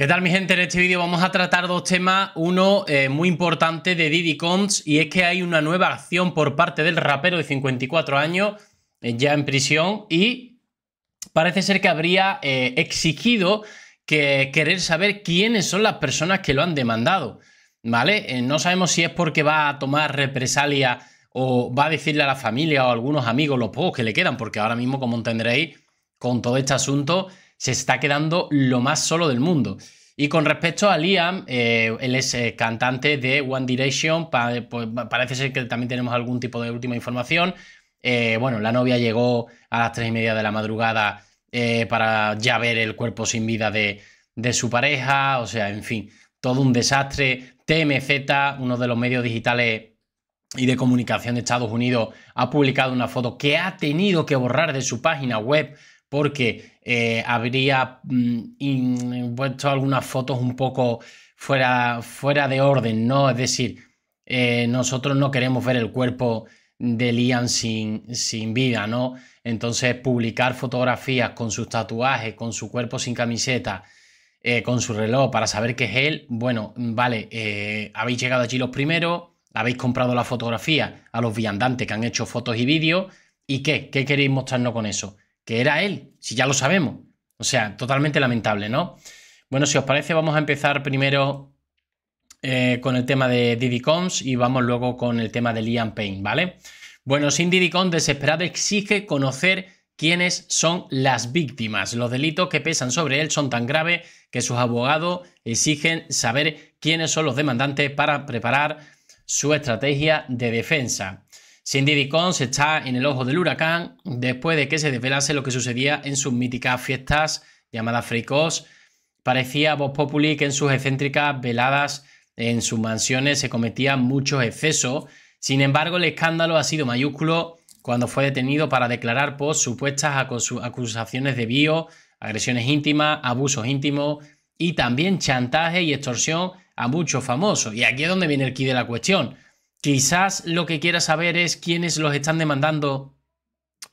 ¿Qué tal mi gente? En este vídeo vamos a tratar dos temas, uno eh, muy importante de Diddy Combs y es que hay una nueva acción por parte del rapero de 54 años eh, ya en prisión y parece ser que habría eh, exigido que querer saber quiénes son las personas que lo han demandado, ¿vale? no sabemos si es porque va a tomar represalia o va a decirle a la familia o a algunos amigos los pocos que le quedan, porque ahora mismo como entenderéis con todo este asunto se está quedando lo más solo del mundo. Y con respecto a Liam, eh, él es eh, cantante de One Direction, pues, parece ser que también tenemos algún tipo de última información. Eh, bueno, la novia llegó a las tres y media de la madrugada para ya ver el cuerpo sin vida de, de su pareja, o sea, en fin, todo un desastre. TMZ, uno de los medios digitales y de comunicación de Estados Unidos, ha publicado una foto que ha tenido que borrar de su página web porque eh, habría mm, puesto algunas fotos un poco fuera, fuera de orden, ¿no? Es decir, eh, nosotros no queremos ver el cuerpo de Liam sin, sin vida, ¿no? Entonces, publicar fotografías con sus tatuajes, con su cuerpo sin camiseta, eh, con su reloj para saber que es él, bueno, vale, habéis llegado allí los primeros, habéis comprado la fotografía a los viandantes que han hecho fotos y vídeos, ¿y qué? ¿Qué queréis mostrarnos con eso? que era él, si ya lo sabemos. O sea, totalmente lamentable, ¿no? Bueno, si os parece, vamos a empezar primero eh, con el tema de Diddy Combs y vamos luego con el tema de Liam Payne, ¿vale? Bueno, sin Diddy Combs, desesperado exige conocer quiénes son las víctimas. Los delitos que pesan sobre él son tan graves que sus abogados exigen saber quiénes son los demandantes para preparar su estrategia de defensa. Cindy Dicons se está en el ojo del huracán después de que se desvelase lo que sucedía en sus míticas fiestas llamadas Freakos. Parecía Voz Populi que en sus excéntricas veladas en sus mansiones se cometían muchos excesos. Sin embargo, el escándalo ha sido mayúsculo cuando fue detenido para declarar por supuestas acusaciones de bio, agresiones íntimas, abusos íntimos y también chantaje y extorsión a muchos famosos. Y aquí es donde viene el quid de la cuestión. Quizás lo que quiera saber es quiénes los están demandando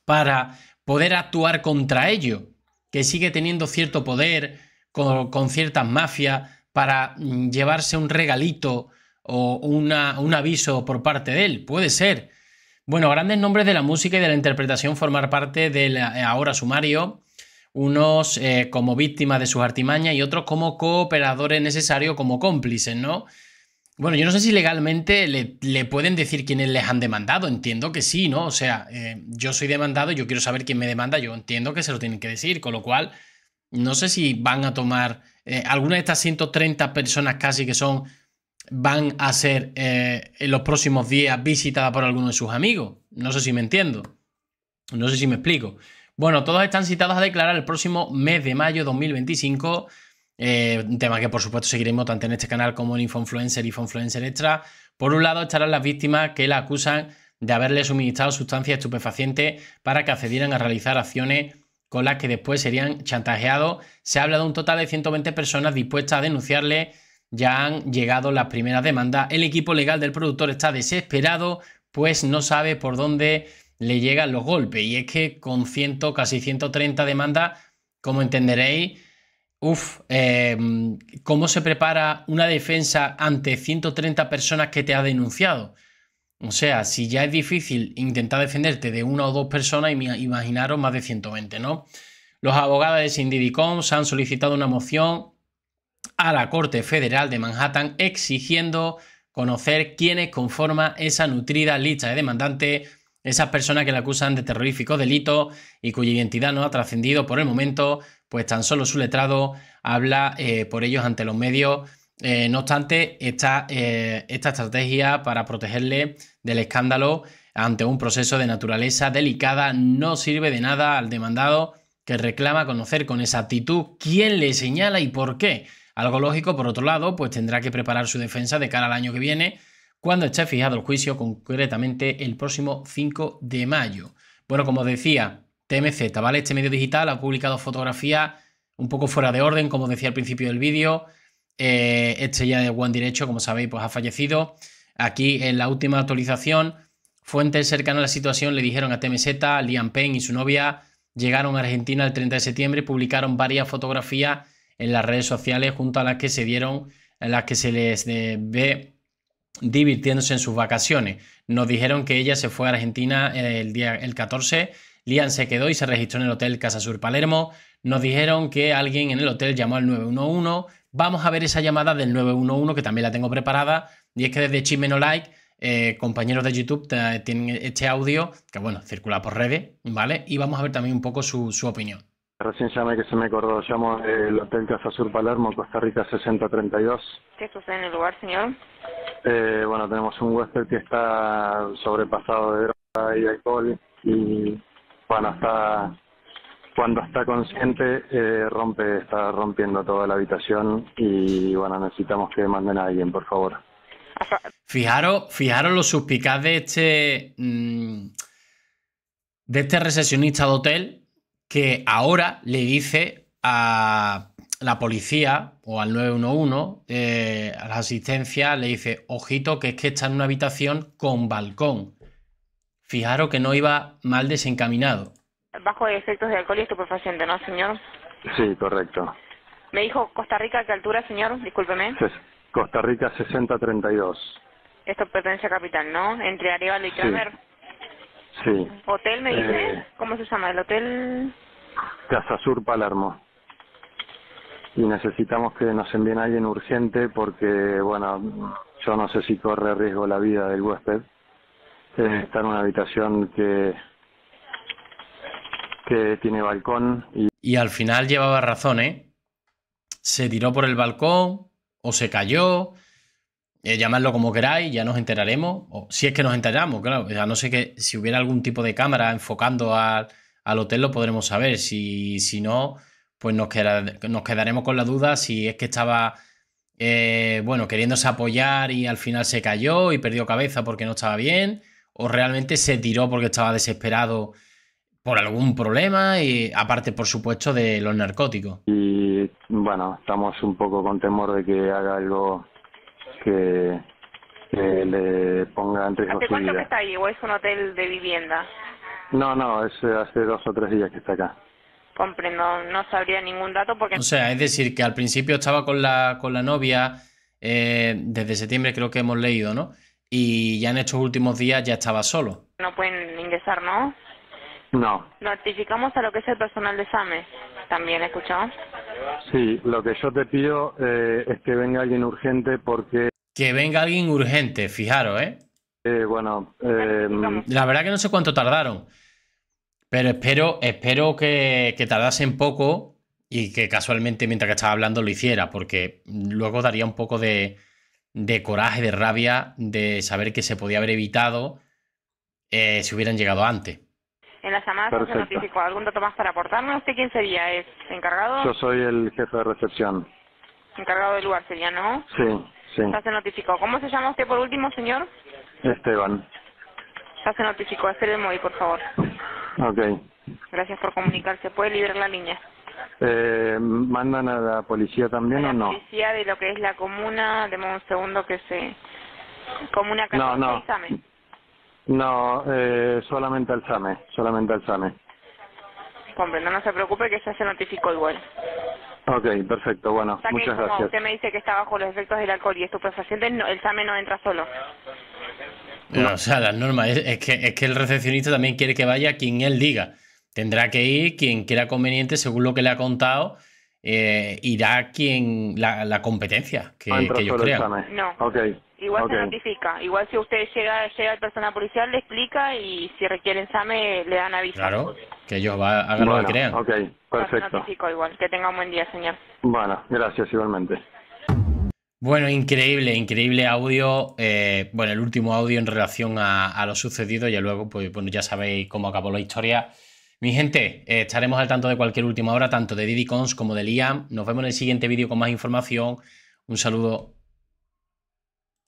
para poder actuar contra ello. que sigue teniendo cierto poder con, ciertas mafias para mm, llevarse un regalito o una, un aviso por parte de él. Puede ser. Bueno, grandes nombres de la música y de la interpretación formar parte del eh, ahora sumario, unos eh, como víctimas de sus artimañas y otros como cooperadores necesarios, como cómplices, ¿no? Bueno, yo no sé si legalmente le, pueden decir quiénes les han demandado. Entiendo que sí, ¿no? O sea, eh, yo soy demandado, yo quiero saber quién me demanda, yo entiendo que se lo tienen que decir, con lo cual no sé si van a tomar. Eh, algunas de estas 130 personas casi que son. van a ser eh, en los próximos días visitadas por alguno de sus amigos. No sé si me entiendo. No sé si me explico. Bueno, todos están citados a declarar el próximo mes de mayo de 2025 eh, un tema que por supuesto seguiremos tanto en este canal como en Infoinfluencer y Influencer Extra. Por un lado estarán las víctimas que la acusan de haberle suministrado sustancias estupefacientes para que accedieran a realizar acciones con las que después serían chantajeados. Se habla de un total de 120 personas dispuestas a denunciarle. Ya han llegado las primeras demandas. El equipo legal del productor está desesperado, pues no sabe por dónde le llegan los golpes. Y es que con 100, casi 130 demandas, como entenderéis, Uf, em, ¿cómo se prepara una defensa ante 130 personas que te ha denunciado? O sea, si ya es difícil intentar defenderte de una o dos personas, imaginaros más de 120, ¿no? Los abogados de Sindidicom se han solicitado una moción a la Corte Federal de Manhattan exigiendo conocer quiénes conforman esa nutrida lista de demandantes esas personas que le acusan de terroríficos delitos y cuya identidad no ha trascendido por el momento, pues tan solo su letrado habla eh, por ellos ante los medios. Eh, no obstante, esta, eh, esta estrategia para protegerle del escándalo ante un proceso de naturaleza delicada no sirve de nada al demandado que reclama conocer con exactitud quién le señala y por qué. Algo lógico, por otro lado, pues tendrá que preparar su defensa de cara al año que viene cuando esté fijado el juicio, concretamente el próximo 5 de mayo. Bueno, como decía, TMZ, ¿vale? Este medio digital ha publicado fotografías un poco fuera de orden, como decía al principio del vídeo. Eh, este ya de One Derecho, como sabéis, pues ha fallecido. Aquí en la última actualización, fuentes cercanas a la situación le dijeron a TMZ, Liam Payne y su novia llegaron a Argentina el 30 de septiembre y publicaron varias fotografías en las redes sociales junto a las que se dieron, en las que se les ve divirtiéndose en sus vacaciones. Nos dijeron que ella se fue a Argentina eh, el día el 14, Lian se quedó y se registró en el hotel Casa Sur Palermo. Nos dijeron que alguien en el hotel llamó al 911. Vamos a ver esa llamada del 911 que también la tengo preparada y es que desde Chimenolike, like eh, compañeros de YouTube eh, tienen este audio que, bueno, circula por redes, ¿vale? Y vamos a ver también un poco su opinión. Recién llamé que se me acordó, llamo el Hotel Casa Sur Palermo, Costa Rica 6032. ¿Qué sucede en el lugar, señor? Eh, bueno, tenemos un huésped que está sobrepasado de droga y alcohol y, bueno, está, cuando está consciente eh, rompe, está rompiendo toda la habitación y, bueno, necesitamos que manden a alguien, por favor. Fijaros, fijaros lo suspicaz de este, mm, de este recesionista de hotel que ahora le dice a la policía o al 911, eh, a la asistencia, le dice, ojito, que es que está en una habitación con balcón. Fijaros que no iba mal desencaminado. Bajo efectos de alcohol y estupefaciente, ¿no, señor? Sí, correcto. Me dijo Costa Rica, ¿a qué altura, señor? Discúlpeme. Costa Rica 6032. Esto pertenece a Capital, ¿no? Entre Arevalo y Traver. Sí. ¿Hotel me dice? Eh, ¿Cómo se llama? ¿El hotel? Casa Sur Palermo. Y necesitamos que nos envíen alguien urgente porque, bueno, yo no sé si corre riesgo la vida del huésped. Eh, está en una habitación que, que tiene balcón. Y... y al final llevaba razón, ¿eh? Se tiró por el balcón o se cayó eh, llamadlo como queráis, ya nos enteraremos, o si es que nos enteramos, claro, a no sé que si hubiera algún tipo de cámara enfocando al, hotel lo podremos saber, si, si no, pues nos, quedaremos con la duda si es que estaba... Eh, bueno, queriéndose apoyar y al final se cayó y perdió cabeza porque no estaba bien, o realmente se tiró porque estaba desesperado por algún problema y aparte, por supuesto, de los narcóticos. Y bueno, estamos un poco con temor de que haga algo que, le ponga en riesgo ¿Hace cuánto que está allí o es un hotel de vivienda? No, no, es eh, hace dos o tres días que está acá. Comprendo, no sabría ningún dato porque... O sea, es decir, que al principio estaba con la, con la novia eh, desde septiembre, creo que hemos leído, ¿no? Y ya en estos últimos días ya estaba solo. No pueden ingresar, ¿no? No. Notificamos a lo que es el personal de SAME. ¿También escuchamos? Sí, lo que yo te pido eh, es que venga alguien urgente porque... Que venga alguien urgente, fijaros, ¿eh? bueno, eh, la verdad que no sé cuánto tardaron, pero espero, espero que, que tardasen poco y que casualmente mientras que estaba hablando lo hiciera, porque luego daría un poco de, de coraje, de rabia, de saber que se podía haber evitado eh, si hubieran llegado antes. En la llamadas se notificó. ¿Algún dato más para aportarnos? ¿Usted quién sería? el encargado? Yo soy el jefe de recepción. Encargado del lugar sería, ¿no? Sí. Sí. Ya se notificó. ¿Cómo se llama usted por último, señor? Esteban. Ya se notificó. el móvil, por favor. Ok. Gracias por comunicarse. ¿Puede liberar la línea? Eh, ¿Mandan a la policía también o no? la policía de lo que es la comuna. demos un segundo que se... Comuna No, no. No, eh, solamente al SAME. Solamente al SAME. Comprendo. No se preocupe que ya se notificó igual. Ok, perfecto, bueno, muchas gracias. Usted me dice que está bajo los efectos del alcohol y estupefaciente, no, el examen no entra solo. No, o sea, las normas, es, que, es que el recepcionista también quiere que vaya quien él diga. Tendrá que ir quien quiera conveniente según lo que le ha contado eh, irá quien la, competencia que, que no. Igual se notifica. Igual si usted llega llega el personal policial le explica y si requiere SAME le dan aviso. Claro, que ellos va, hagan lo que crean. Ok, perfecto. igual. Que tenga un buen día, señor. Bueno, gracias igualmente. Bueno, increíble, increíble audio. Eh, bueno, el último audio en relación a, a lo sucedido. Ya luego, pues bueno, ya sabéis cómo acabó la historia. Mi gente, eh, estaremos al tanto de cualquier última hora, tanto de Didicons como de Liam. Nos vemos en el siguiente vídeo con más información. Un saludo